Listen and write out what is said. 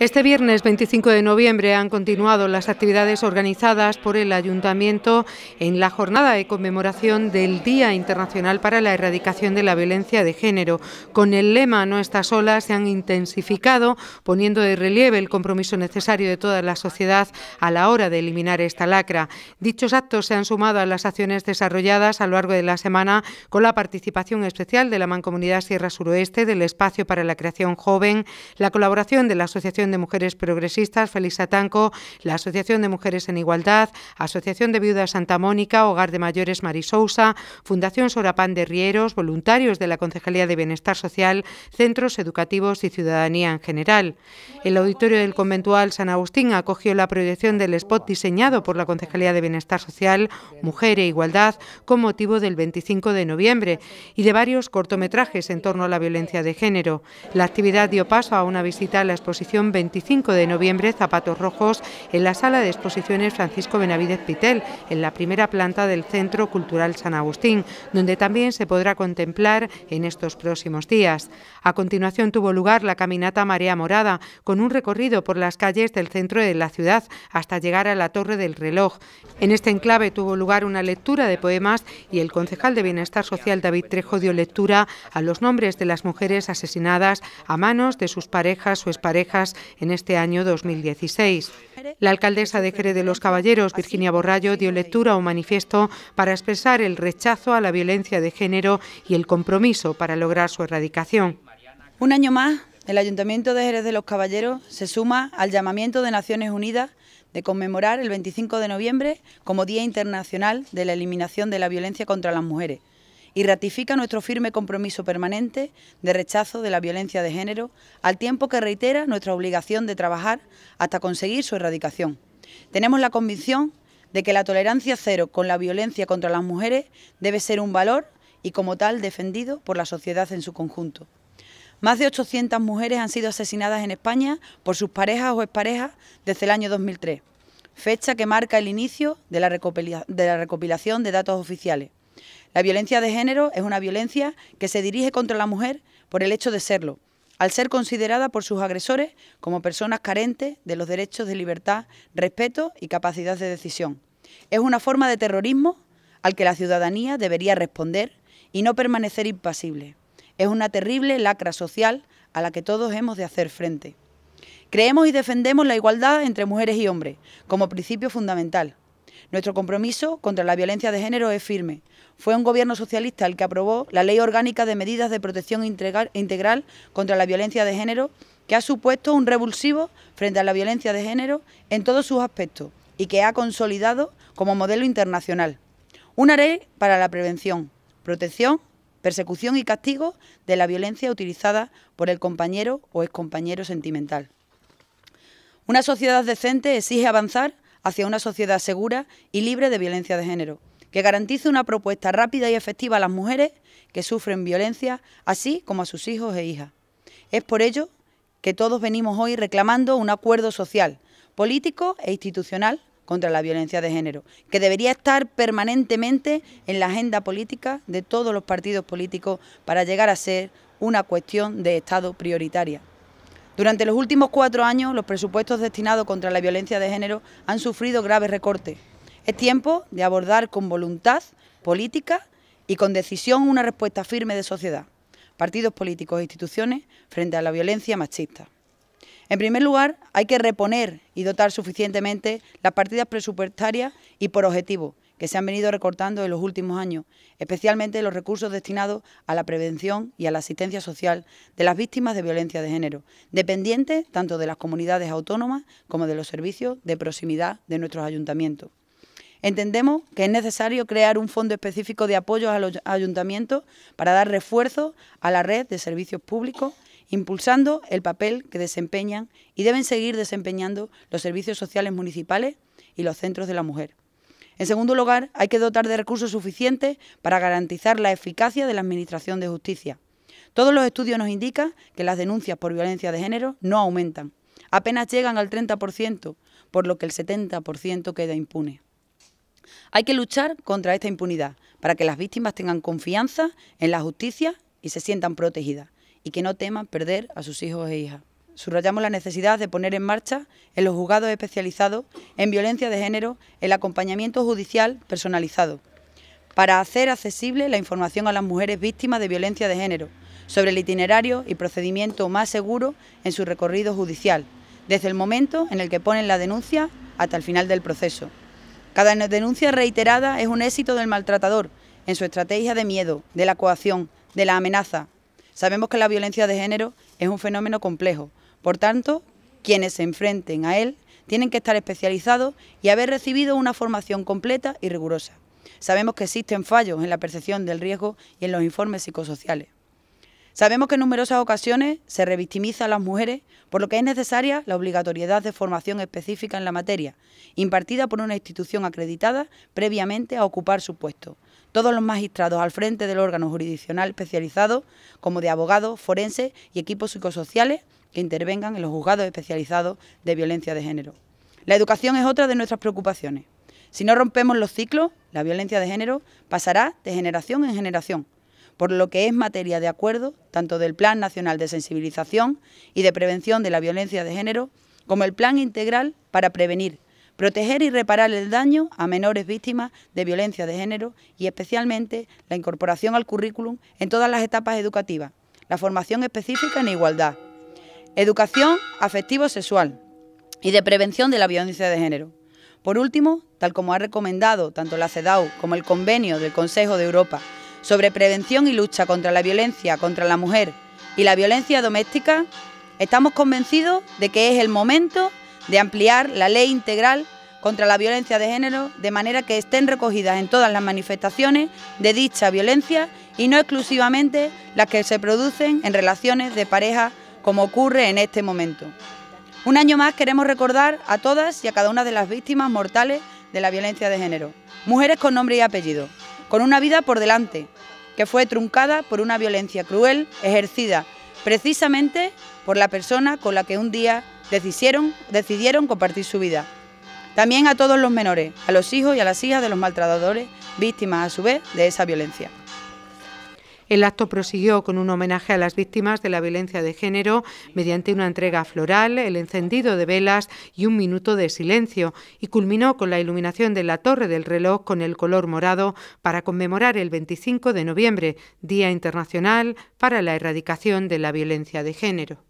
Este viernes 25 de noviembre han continuado las actividades organizadas por el Ayuntamiento en la jornada de conmemoración del Día Internacional para la Erradicación de la Violencia de Género. Con el lema No estás sola se han intensificado, poniendo de relieve el compromiso necesario de toda la sociedad a la hora de eliminar esta lacra. Dichos actos se han sumado a las acciones desarrolladas a lo largo de la semana con la participación especial de la Mancomunidad Sierra Suroeste, del Espacio para la Creación Joven, la colaboración de la Asociación de Mujeres Progresistas, Felisa Tanco, la Asociación de Mujeres en Igualdad, Asociación de Viudas Santa Mónica, Hogar de Mayores Marisousa, Fundación Sorapán de Rieros, voluntarios de la Concejalía de Bienestar Social, centros educativos y ciudadanía en general. El auditorio del conventual San Agustín acogió la proyección del spot diseñado por la Concejalía de Bienestar Social, Mujer e Igualdad, con motivo del 25 de noviembre y de varios cortometrajes en torno a la violencia de género. La actividad dio paso a una visita a la exposición 25 de noviembre Zapatos Rojos en la sala de exposiciones Francisco Benavidez Pitel, en la primera planta del Centro Cultural San Agustín, donde también se podrá contemplar en estos próximos días. A continuación tuvo lugar la caminata Marea Morada, con un recorrido por las calles del centro de la ciudad hasta llegar a la Torre del Reloj. En este enclave tuvo lugar una lectura de poemas y el concejal de Bienestar Social David Trejo dio lectura a los nombres de las mujeres asesinadas a manos de sus parejas o exparejas en este año 2016. La alcaldesa de Jerez de los Caballeros, Virginia Borrallo, dio lectura a un manifiesto para expresar el rechazo a la violencia de género y el compromiso para lograr su erradicación. Un año más, el Ayuntamiento de Jerez de los Caballeros se suma al llamamiento de Naciones Unidas de conmemorar el 25 de noviembre como Día Internacional de la Eliminación de la Violencia contra las Mujeres y ratifica nuestro firme compromiso permanente de rechazo de la violencia de género, al tiempo que reitera nuestra obligación de trabajar hasta conseguir su erradicación. Tenemos la convicción de que la tolerancia cero con la violencia contra las mujeres debe ser un valor y como tal defendido por la sociedad en su conjunto. Más de 800 mujeres han sido asesinadas en España por sus parejas o exparejas desde el año 2003, fecha que marca el inicio de la recopilación de datos oficiales. La violencia de género es una violencia que se dirige contra la mujer por el hecho de serlo, al ser considerada por sus agresores como personas carentes de los derechos de libertad, respeto y capacidad de decisión. Es una forma de terrorismo al que la ciudadanía debería responder y no permanecer impasible. Es una terrible lacra social a la que todos hemos de hacer frente. Creemos y defendemos la igualdad entre mujeres y hombres como principio fundamental. Nuestro compromiso contra la violencia de género es firme, fue un gobierno socialista el que aprobó la Ley Orgánica de Medidas de Protección Integral contra la Violencia de Género, que ha supuesto un revulsivo frente a la violencia de género en todos sus aspectos y que ha consolidado como modelo internacional. Una ley para la prevención, protección, persecución y castigo de la violencia utilizada por el compañero o excompañero sentimental. Una sociedad decente exige avanzar hacia una sociedad segura y libre de violencia de género que garantice una propuesta rápida y efectiva a las mujeres que sufren violencia, así como a sus hijos e hijas. Es por ello que todos venimos hoy reclamando un acuerdo social, político e institucional contra la violencia de género, que debería estar permanentemente en la agenda política de todos los partidos políticos para llegar a ser una cuestión de Estado prioritaria. Durante los últimos cuatro años, los presupuestos destinados contra la violencia de género han sufrido graves recortes, es tiempo de abordar con voluntad política y con decisión una respuesta firme de sociedad, partidos políticos e instituciones frente a la violencia machista. En primer lugar, hay que reponer y dotar suficientemente las partidas presupuestarias y por objetivo que se han venido recortando en los últimos años, especialmente los recursos destinados a la prevención y a la asistencia social de las víctimas de violencia de género, dependientes tanto de las comunidades autónomas como de los servicios de proximidad de nuestros ayuntamientos. Entendemos que es necesario crear un fondo específico de apoyo a los ayuntamientos para dar refuerzo a la red de servicios públicos, impulsando el papel que desempeñan y deben seguir desempeñando los servicios sociales municipales y los centros de la mujer. En segundo lugar, hay que dotar de recursos suficientes para garantizar la eficacia de la Administración de Justicia. Todos los estudios nos indican que las denuncias por violencia de género no aumentan. Apenas llegan al 30%, por lo que el 70% queda impune. Hay que luchar contra esta impunidad para que las víctimas tengan confianza en la justicia y se sientan protegidas y que no teman perder a sus hijos e hijas. Subrayamos la necesidad de poner en marcha en los juzgados especializados en violencia de género el acompañamiento judicial personalizado para hacer accesible la información a las mujeres víctimas de violencia de género sobre el itinerario y procedimiento más seguro en su recorrido judicial, desde el momento en el que ponen la denuncia hasta el final del proceso. Cada denuncia reiterada es un éxito del maltratador en su estrategia de miedo, de la coacción, de la amenaza. Sabemos que la violencia de género es un fenómeno complejo, por tanto, quienes se enfrenten a él tienen que estar especializados y haber recibido una formación completa y rigurosa. Sabemos que existen fallos en la percepción del riesgo y en los informes psicosociales. Sabemos que en numerosas ocasiones se revictimiza a las mujeres, por lo que es necesaria la obligatoriedad de formación específica en la materia, impartida por una institución acreditada previamente a ocupar su puesto. Todos los magistrados al frente del órgano jurisdiccional especializado, como de abogados, forenses y equipos psicosociales que intervengan en los juzgados especializados de violencia de género. La educación es otra de nuestras preocupaciones. Si no rompemos los ciclos, la violencia de género pasará de generación en generación por lo que es materia de acuerdo tanto del Plan Nacional de Sensibilización y de Prevención de la Violencia de Género como el Plan Integral para Prevenir, proteger y reparar el daño a menores víctimas de violencia de género y especialmente la incorporación al currículum en todas las etapas educativas, la formación específica en igualdad, educación afectivo-sexual y de prevención de la violencia de género. Por último, tal como ha recomendado tanto la CEDAW como el convenio del Consejo de Europa sobre prevención y lucha contra la violencia contra la mujer y la violencia doméstica, estamos convencidos de que es el momento de ampliar la ley integral contra la violencia de género de manera que estén recogidas en todas las manifestaciones de dicha violencia y no exclusivamente las que se producen en relaciones de pareja como ocurre en este momento. Un año más queremos recordar a todas y a cada una de las víctimas mortales de la violencia de género, mujeres con nombre y apellido, con una vida por delante, que fue truncada por una violencia cruel ejercida precisamente por la persona con la que un día decidieron, compartir su vida. También a todos los menores, a los hijos y a las hijas de los maltratadores, víctimas a su vez de esa violencia. El acto prosiguió con un homenaje a las víctimas de la violencia de género mediante una entrega floral, el encendido de velas y un minuto de silencio, y culminó con la iluminación de la torre del reloj con el color morado para conmemorar el 25 de noviembre, Día Internacional para la Erradicación de la Violencia de Género.